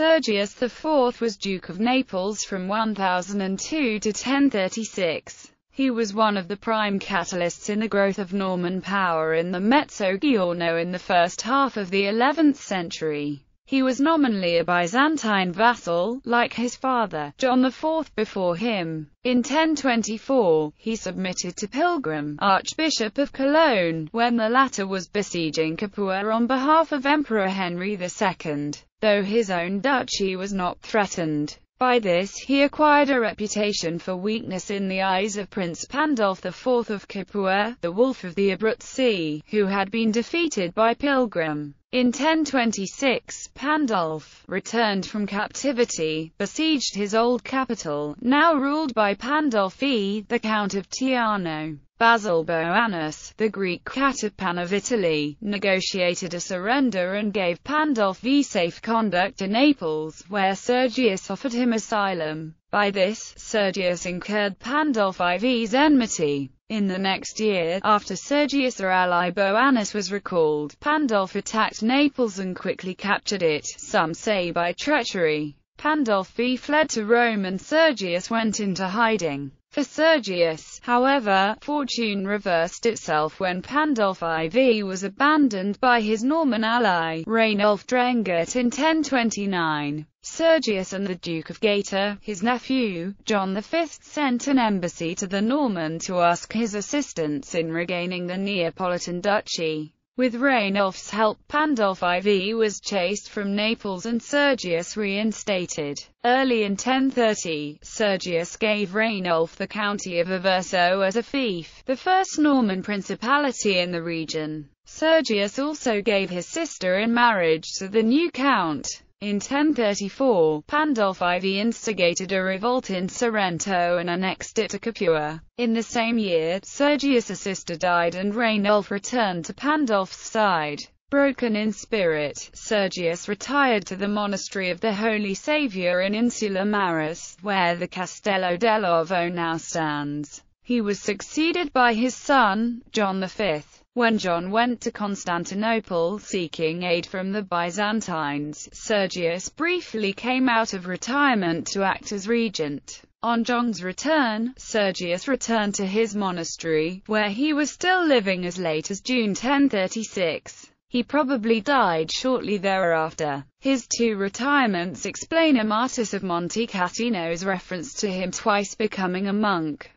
Sergius IV was Duke of Naples from 1002 to 1036. He was one of the prime catalysts in the growth of Norman power in the Mezzogiorno in the first half of the 11th century. He was nominally a Byzantine vassal, like his father, John IV, before him. In 1024, he submitted to Pilgrim, Archbishop of Cologne, when the latter was besieging Capua on behalf of Emperor Henry II, though his own duchy was not threatened. By this he acquired a reputation for weakness in the eyes of Prince Pandulf IV of Capua, the Wolf of the Abruzzi, who had been defeated by Pilgrim. In 1026, Pandulf, returned from captivity, besieged his old capital, now ruled by Pandulfi, the Count of Tiano. Basil Boanus, the Greek Catapan of Italy, negotiated a surrender and gave Pandulfi safe conduct in Naples, where Sergius offered him asylum. By this, Sergius incurred IV's enmity. In the next year, after Sergius' ally Boanus was recalled, Pandulf attacked Naples and quickly captured it, some say by treachery. Pandulf V fled to Rome and Sergius went into hiding. For Sergius, however, fortune reversed itself when Pandulf IV was abandoned by his Norman ally, Rainulf Drengert in 1029. Sergius and the Duke of Gaeta, his nephew, John V sent an embassy to the Norman to ask his assistance in regaining the Neapolitan duchy. With Rainulf's help Pandulf IV was chased from Naples and Sergius reinstated. Early in 1030, Sergius gave Rainulf the county of Averso as a fief, the first Norman principality in the region. Sergius also gave his sister in marriage to the new count. In 1034, Pandulf IV instigated a revolt in Sorrento and annexed it to Capua. In the same year, Sergius' sister died and Rainulf returned to Pandulf's side. Broken in spirit, Sergius retired to the monastery of the Holy Saviour in Insula Maris, where the Castello dell'Ovo now stands. He was succeeded by his son, John V. When John went to Constantinople seeking aid from the Byzantines, Sergius briefly came out of retirement to act as regent. On John's return, Sergius returned to his monastery, where he was still living as late as June 1036. He probably died shortly thereafter. His two retirements explain Amatus of Monte Catino's reference to him twice becoming a monk.